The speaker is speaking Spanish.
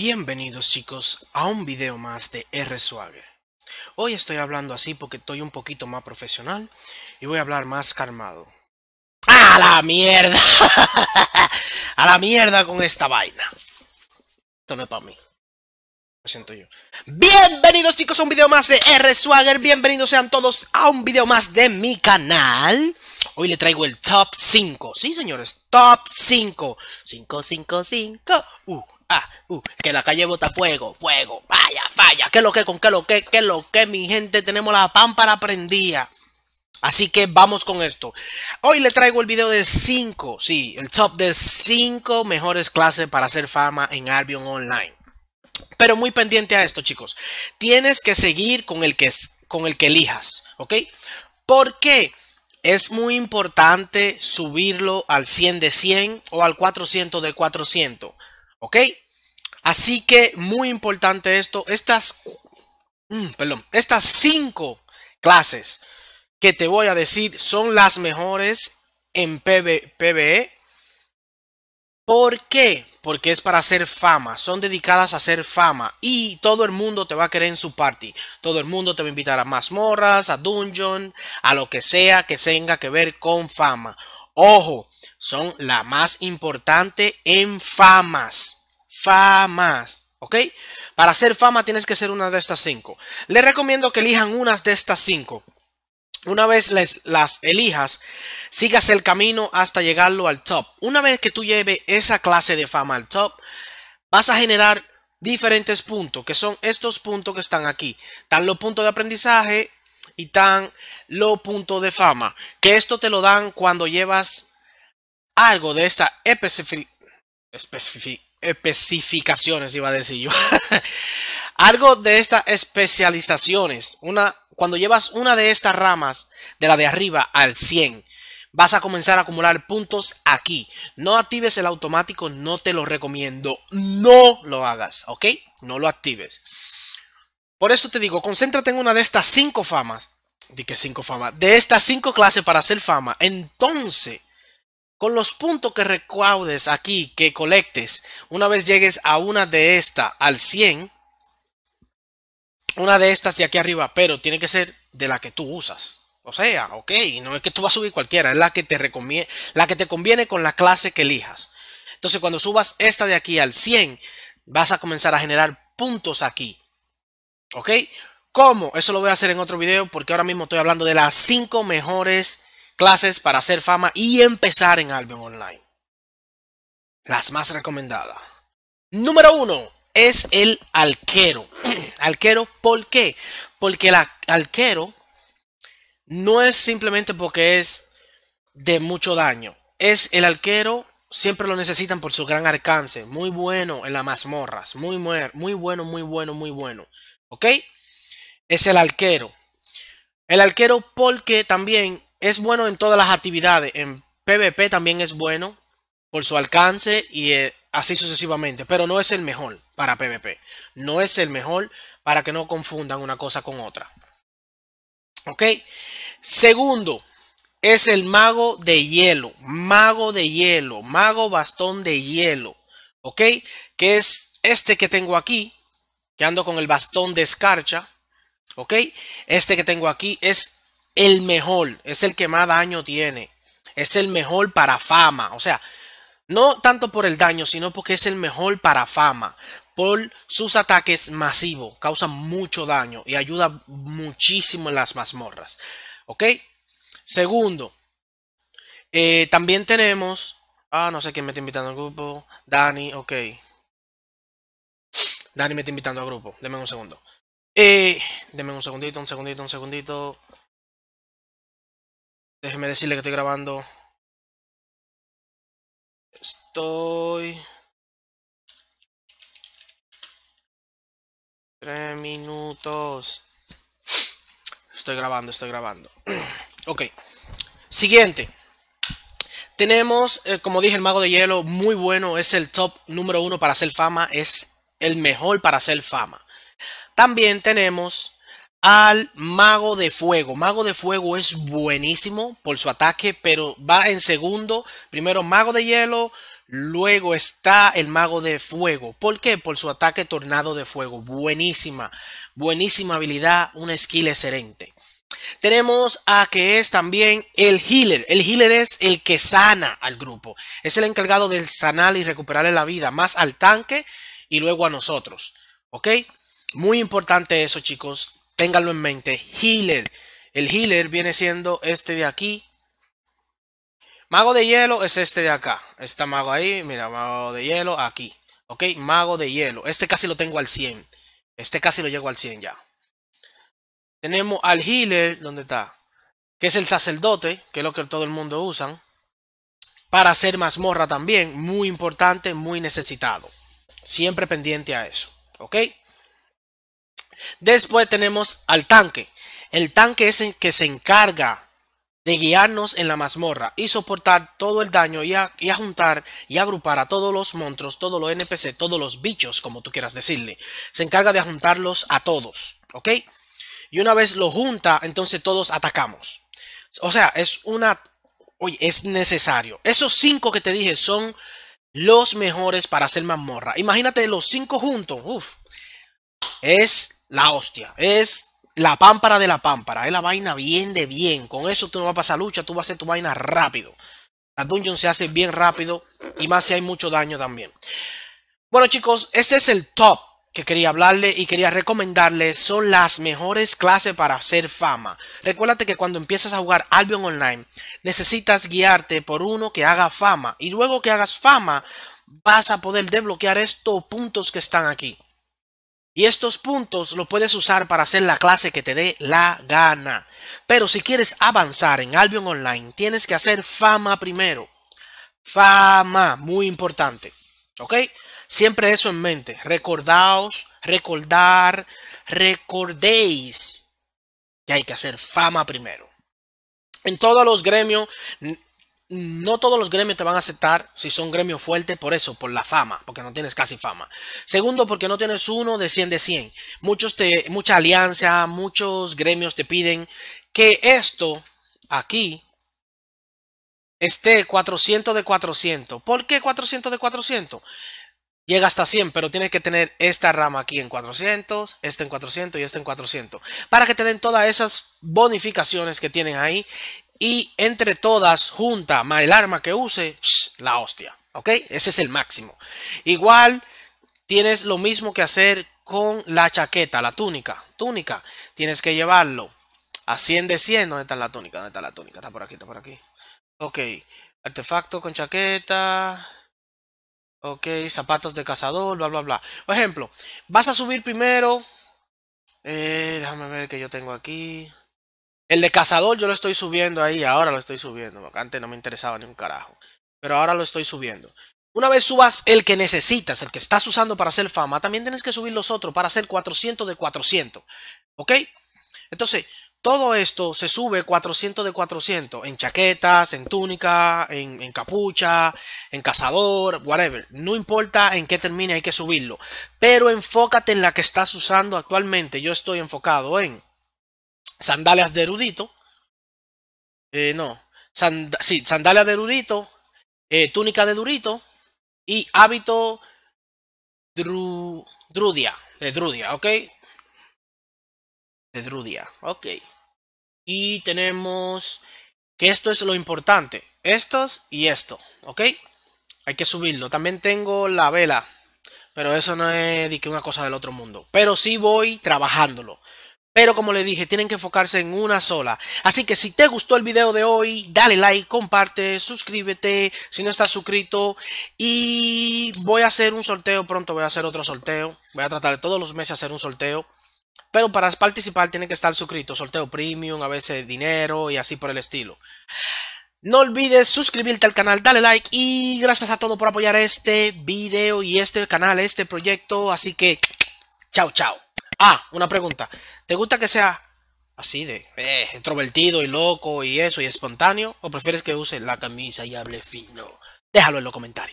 Bienvenidos chicos a un video más de R Swagger. Hoy estoy hablando así porque estoy un poquito más profesional y voy a hablar más calmado. ¡A la mierda! ¡A la mierda con esta vaina! Esto no es para mí. Lo siento yo. Bienvenidos chicos a un video más de R Swagger. Bienvenidos sean todos a un video más de mi canal. Hoy le traigo el top 5. Sí, señores, top 5. 5, 5, 5. Uh, ah, uh, que la calle bota fuego, fuego, vaya, falla, que lo que, con qué lo que, qué lo que, mi gente, tenemos la pámpara prendida. Así que vamos con esto. Hoy le traigo el video de 5, sí, el top de 5 mejores clases para hacer fama en Albion Online. Pero muy pendiente a esto, chicos. Tienes que seguir con el que, con el que elijas, ¿ok? porque Es muy importante subirlo al 100 de 100 o al 400 de 400. ¿Ok? Así que muy importante esto. Estas, mm, perdón, estas cinco clases que te voy a decir son las mejores en pvp PBE. ¿Por qué? Porque es para hacer fama, son dedicadas a hacer fama y todo el mundo te va a querer en su party. Todo el mundo te va a invitar a mazmorras, a dungeon, a lo que sea que tenga que ver con fama. Ojo, son la más importante en famas. Famas. ¿Ok? Para hacer fama tienes que ser una de estas cinco. Les recomiendo que elijan unas de estas cinco. Una vez las elijas, sigas el camino hasta llegarlo al top. Una vez que tú lleves esa clase de fama al top, vas a generar diferentes puntos, que son estos puntos que están aquí. Están los puntos de aprendizaje, y tan lo punto de fama. Que esto te lo dan cuando llevas algo de esta especificaciones, iba a decir yo. algo de estas especializaciones. Una, cuando llevas una de estas ramas, de la de arriba al 100, vas a comenzar a acumular puntos aquí. No actives el automático, no te lo recomiendo. No lo hagas, ¿ok? No lo actives. Por eso te digo, concéntrate en una de estas cinco famas. De que cinco famas. De estas cinco clases para hacer fama. Entonces, con los puntos que recaudes aquí, que colectes, una vez llegues a una de estas al 100, una de estas de aquí arriba, pero tiene que ser de la que tú usas. O sea, ok, no es que tú vas a subir cualquiera, es la que te la que te conviene con la clase que elijas. Entonces, cuando subas esta de aquí al 100, vas a comenzar a generar puntos aquí. ¿Ok? ¿Cómo? Eso lo voy a hacer en otro video porque ahora mismo estoy hablando de las 5 mejores clases para hacer fama y empezar en Albion Online. Las más recomendadas. Número 1 es el alquero. alquero, ¿por qué? Porque el alquero no es simplemente porque es de mucho daño. Es el alquero, siempre lo necesitan por su gran alcance. Muy bueno en las mazmorras. Muy, muy bueno, muy bueno, muy bueno. ¿Ok? Es el arquero. El arquero porque también es bueno en todas las actividades. En PvP también es bueno por su alcance y eh, así sucesivamente. Pero no es el mejor para PvP. No es el mejor para que no confundan una cosa con otra. ¿Ok? Segundo, es el mago de hielo. Mago de hielo. Mago bastón de hielo. ¿Ok? Que es este que tengo aquí que ando con el bastón de escarcha, ¿ok? Este que tengo aquí es el mejor, es el que más daño tiene, es el mejor para fama, o sea, no tanto por el daño, sino porque es el mejor para fama, por sus ataques masivos, causa mucho daño y ayuda muchísimo en las mazmorras, ¿ok? Segundo, eh, también tenemos, ah, no sé quién me está invitando al grupo, Dani, ok, Dani me está invitando a grupo. Deme un segundo. Eh, deme un segundito, un segundito, un segundito. Déjeme decirle que estoy grabando. Estoy... Tres minutos. Estoy grabando, estoy grabando. ok. Siguiente. Tenemos, eh, como dije, el mago de hielo muy bueno. Es el top número uno para hacer fama. Es el mejor para hacer fama. También tenemos al Mago de Fuego. Mago de Fuego es buenísimo por su ataque, pero va en segundo. Primero Mago de Hielo, luego está el Mago de Fuego. ¿Por qué? Por su ataque Tornado de Fuego. Buenísima, buenísima habilidad, una skill excelente. Tenemos a que es también el healer. El healer es el que sana al grupo. Es el encargado de sanar y recuperarle la vida más al tanque y luego a nosotros. ¿Ok? Muy importante eso, chicos. Ténganlo en mente. Healer. El healer viene siendo este de aquí. Mago de hielo es este de acá. Está mago ahí. Mira, mago de hielo aquí. ¿Ok? Mago de hielo. Este casi lo tengo al 100. Este casi lo llego al 100 ya. Tenemos al healer. ¿Dónde está? Que es el sacerdote. Que es lo que todo el mundo usa. Para hacer mazmorra también. Muy importante, muy necesitado. Siempre pendiente a eso. ¿Ok? Después tenemos al tanque. El tanque es el que se encarga de guiarnos en la mazmorra y soportar todo el daño y a, juntar y agrupar a todos los monstruos, todos los NPC, todos los bichos, como tú quieras decirle. Se encarga de juntarlos a todos, ¿ok? Y una vez lo junta, entonces todos atacamos. O sea, es una... Oye, es necesario. Esos cinco que te dije son los mejores para hacer mazmorra. Imagínate los cinco juntos. Uf, es la hostia. Es la pámpara de la pámpara. Es la vaina bien de bien. Con eso tú no vas a pasar lucha. Tú vas a hacer tu vaina rápido. La dungeon se hace bien rápido. Y más si hay mucho daño también. Bueno chicos, ese es el top que quería hablarle y quería recomendarles son las mejores clases para hacer fama. Recuérdate que cuando empiezas a jugar Albion Online necesitas guiarte por uno que haga fama y luego que hagas fama vas a poder desbloquear estos puntos que están aquí. Y estos puntos los puedes usar para hacer la clase que te dé la gana. Pero si quieres avanzar en Albion Online tienes que hacer fama primero. Fama, muy importante. ¿Ok? Siempre eso en mente. Recordaos, recordar, recordéis que hay que hacer fama primero. En todos los gremios, no todos los gremios te van a aceptar si son gremios fuertes, por eso, por la fama, porque no tienes casi fama. Segundo, porque no tienes uno de 100 de 100. Muchos te, mucha alianza, muchos gremios te piden que esto aquí esté 400 de 400. ¿Por qué 400 de 400? llega hasta 100, pero tienes que tener esta rama aquí en 400, esta en 400 y esta en 400, para que te den todas esas bonificaciones que tienen ahí y entre todas, junta, más el arma que use, la hostia, ¿ok? Ese es el máximo. Igual, tienes lo mismo que hacer con la chaqueta, la túnica, túnica, tienes que llevarlo a 100 de 100, ¿dónde está la túnica? ¿Dónde está la túnica? Está por aquí, está por aquí. Ok, artefacto con chaqueta, Ok, zapatos de cazador, bla, bla, bla. Por ejemplo, vas a subir primero. Eh, déjame ver que yo tengo aquí. El de cazador yo lo estoy subiendo ahí, ahora lo estoy subiendo. Antes no me interesaba ni un carajo. Pero ahora lo estoy subiendo. Una vez subas el que necesitas, el que estás usando para hacer fama, también tienes que subir los otros para hacer 400 de 400. ¿Ok? Entonces, todo esto se sube 400 de 400 en chaquetas, en túnica, en, capucha, en cazador, whatever. No importa en qué termine, hay que subirlo. Pero enfócate en la que estás usando actualmente. Yo estoy enfocado en sandalias de erudito. Eh, no, sí, sandalias de erudito, eh, túnica de durito y hábito drudia, de drudia, ¿ok? Pedrudia. Ok. Y tenemos que esto es lo importante. Estos y esto. Ok. Hay que subirlo. También tengo la vela. Pero eso no es una cosa del otro mundo. Pero sí voy trabajándolo. Pero como le dije, tienen que enfocarse en una sola. Así que si te gustó el video de hoy, dale like, comparte, suscríbete si no estás suscrito. Y voy a hacer un sorteo pronto, voy a hacer otro sorteo. Voy a tratar todos los meses hacer un sorteo. Pero para participar tiene que estar suscrito, sorteo premium, a veces dinero y así por el estilo. No olvides suscribirte al canal, dale like y gracias a todos por apoyar este video y este canal, este proyecto. Así que, chao, chao. Ah, una pregunta. ¿Te gusta que sea así de eh, introvertido y loco y eso y espontáneo? ¿O prefieres que use la camisa y hable fino? Déjalo en los comentarios.